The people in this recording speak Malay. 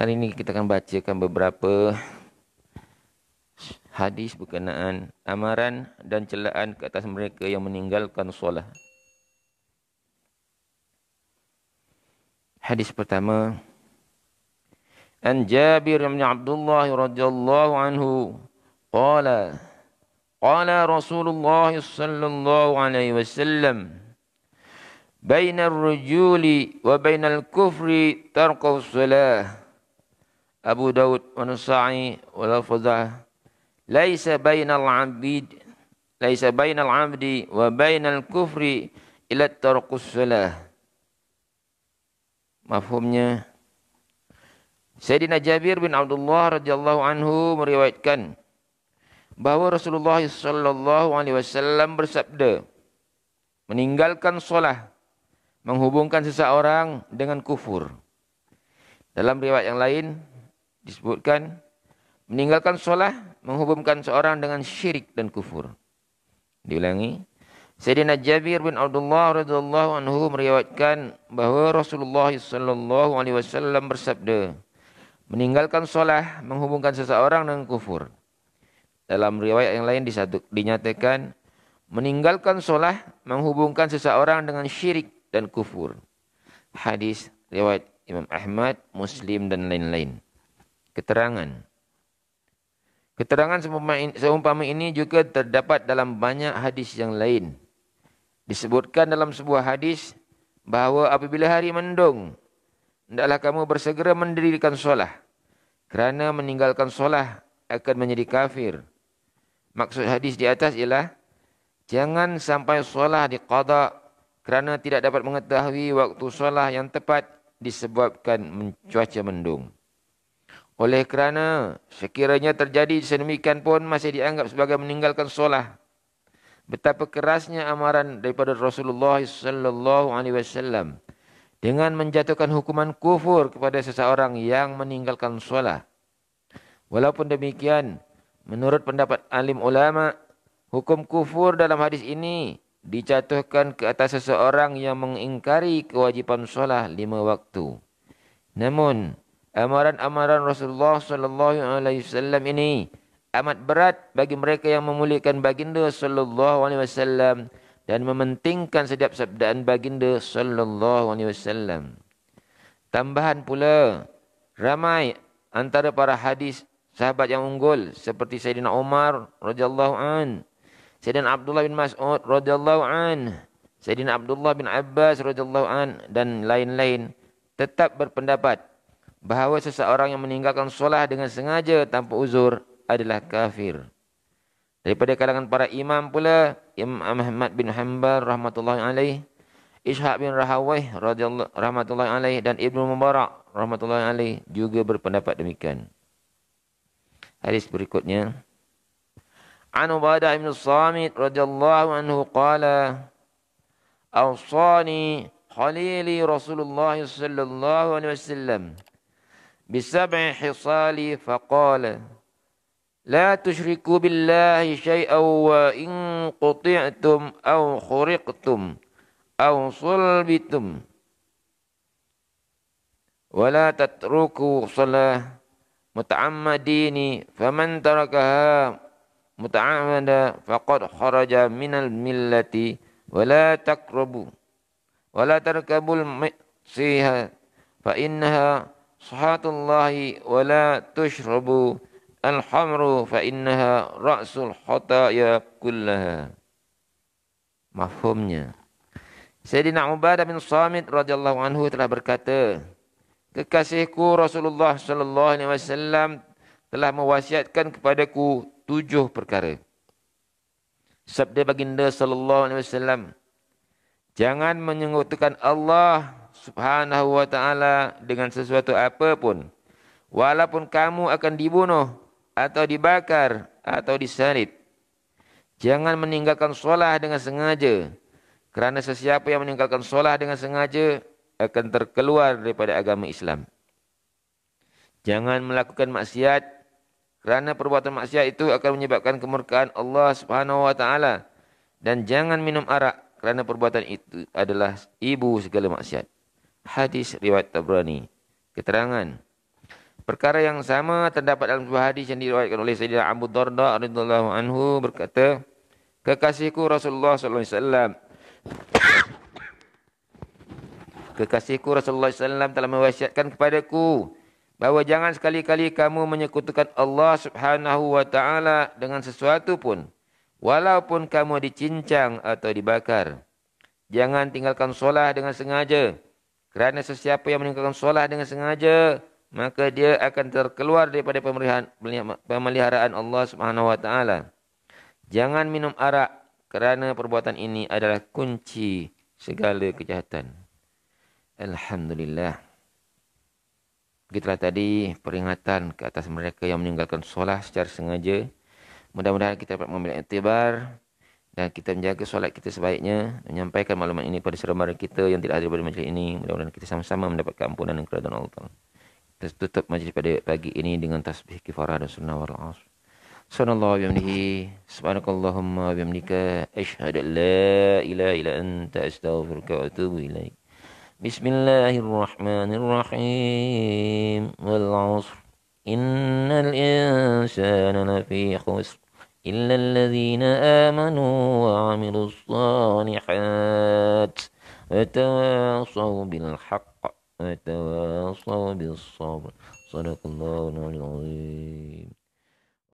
Hari ini kita akan bacakan beberapa hadis berkenaan amaran dan celaan ke atas mereka yang meninggalkan solat. Hadis pertama An Jabir bin Abdullah radhiyallahu anhu qala qala Rasulullah sallallahu alaihi wasallam bain ar-rujuli wa bain al-kufri tarqu as-salah Abu Daud wa Nusa'i wa Lafuzah Laisa bainal abid Laisa bainal abdi wa bainal kufri ila tarqus salah Mafhumnya Sayyidina Jabir bin Abdullah radhiyallahu anhu meriwayatkan bahawa Rasulullah sallallahu alaihi wasallam bersabda meninggalkan solat menghubungkan seseorang dengan kufur. Dalam riwayat yang lain, disebutkan meninggalkan solat menghubungkan seorang dengan syirik dan kufur. Diulangi. Sayyidina Jabir bin Abdullah radhiyallahu anhu meriwayatkan bahawa Rasulullah sallallahu alaihi wasallam bersabda, meninggalkan solat menghubungkan seseorang dengan kufur. Dalam riwayat yang lain disatu, dinyatakan meninggalkan solat menghubungkan seseorang dengan syirik dan kufur. Hadis riwayat Imam Ahmad, Muslim dan lain-lain keterangan. Keterangan seumpama ini juga terdapat dalam banyak hadis yang lain. Disebutkan dalam sebuah hadis bahawa apabila hari mendung, hendaklah kamu bersegera mendirikan solah. Kerana meninggalkan solah akan menjadi kafir. Maksud hadis di atas ialah, jangan sampai solah diqadak kerana tidak dapat mengetahui waktu solah yang tepat disebabkan cuaca mendung. Oleh kerana sekiranya terjadi sedemikian pun masih dianggap sebagai meninggalkan solah. Betapa kerasnya amaran daripada Rasulullah sallallahu alaihi wasallam dengan menjatuhkan hukuman kufur kepada seseorang yang meninggalkan solah. Walaupun demikian, menurut pendapat alim ulama, hukum kufur dalam hadis ini dijatuhkan ke atas seseorang yang mengingkari kewajipan solah lima waktu. Namun, amaran-amaran Rasulullah sallallahu alaihi wasallam ini amat berat bagi mereka yang memuliakan baginda sallallahu alaihi wasallam dan mementingkan setiap sabdaan baginda sallallahu alaihi wasallam. Tambahan pula ramai antara para hadis sahabat yang unggul seperti Sayyidina Umar radhiyallahu an, Sayyidina Abdullah bin Mas'ud radhiyallahu an, Sayyidina Abdullah bin Abbas radhiyallahu an dan lain-lain tetap berpendapat bahawa seseorang yang meninggalkan solat dengan sengaja tanpa uzur adalah kafir. Daripada kalangan para imam pula, Imam Ahmad bin Hanbal rahmatullahi alaih, Ishaq bin Rahawaih rahmatullahi alaih dan Ibnu Mubarak rahmatullahi alaih juga berpendapat demikian. Hadis berikutnya. An Ubadah bin Samit radhiyallahu anhu qala Awsani Khalili Rasulullah sallallahu alaihi wasallam بسبع حصال فقال لا تشركوا بالله شيئا وإن قطعتم أو خرقتم أو صلبتم ولا تتركوا صلاة متعمدين فمن تركها متعمدا فقد خرج من الملة ولا تقربوا ولا تركبوا المعصية فإنها Sahatullahi wa la tushrabu al-hamru fa innaha ra'sul khataya kullaha. Mafhumnya. Sayyidina Ubadah bin Samit radhiyallahu anhu telah berkata, kekasihku Rasulullah sallallahu alaihi wasallam telah mewasiatkan kepadaku tujuh perkara. Sabda baginda sallallahu alaihi wasallam, Jangan menyengutkan Allah Subhanahu wa taala dengan sesuatu apapun. Walaupun kamu akan dibunuh atau dibakar atau disalib. Jangan meninggalkan solat dengan sengaja. Kerana sesiapa yang meninggalkan solat dengan sengaja akan terkeluar daripada agama Islam. Jangan melakukan maksiat kerana perbuatan maksiat itu akan menyebabkan kemurkaan Allah Subhanahu wa taala dan jangan minum arak kerana perbuatan itu adalah ibu segala maksiat. Hadis riwayat Tabrani. Keterangan. Perkara yang sama terdapat dalam sebuah hadis yang diriwayatkan oleh Sayyidina Abu Darda radhiyallahu anhu berkata, "Kekasihku Rasulullah sallallahu alaihi wasallam Kekasihku Rasulullah sallallahu telah mewasiatkan kepadaku bahawa jangan sekali-kali kamu menyekutukan Allah Subhanahu wa taala dengan sesuatu pun." Walaupun kamu dicincang atau dibakar. Jangan tinggalkan solat dengan sengaja. Kerana sesiapa yang meninggalkan solat dengan sengaja, maka dia akan terkeluar daripada pemeliharaan Allah Subhanahu Jangan minum arak kerana perbuatan ini adalah kunci segala kejahatan. Alhamdulillah. Begitulah tadi peringatan ke atas mereka yang meninggalkan solat secara sengaja. Mudah-mudahan kita dapat mengambil iktibar dan kita menjaga solat kita sebaiknya menyampaikan maklumat ini pada saudara kita yang tidak ada pada majlis ini mudah-mudahan kita sama-sama mendapat keampunan dan keridhaan Allah Taala. Kita tutup majlis pada pagi ini dengan tasbih kifarah dan sunnah wal asr. Subhanallah wa bihamdihi subhanakallahumma wa bihamdika asyhadu an la ilaha illa anta astaghfiruka wa atubu ilaik. Bismillahirrahmanirrahim. Wal asr. إن الإنسان لفي خسر إلا الذين آمنوا وعملوا الصالحات وتواصوا بالحق وتواصوا بالصبر صدق الله العظيم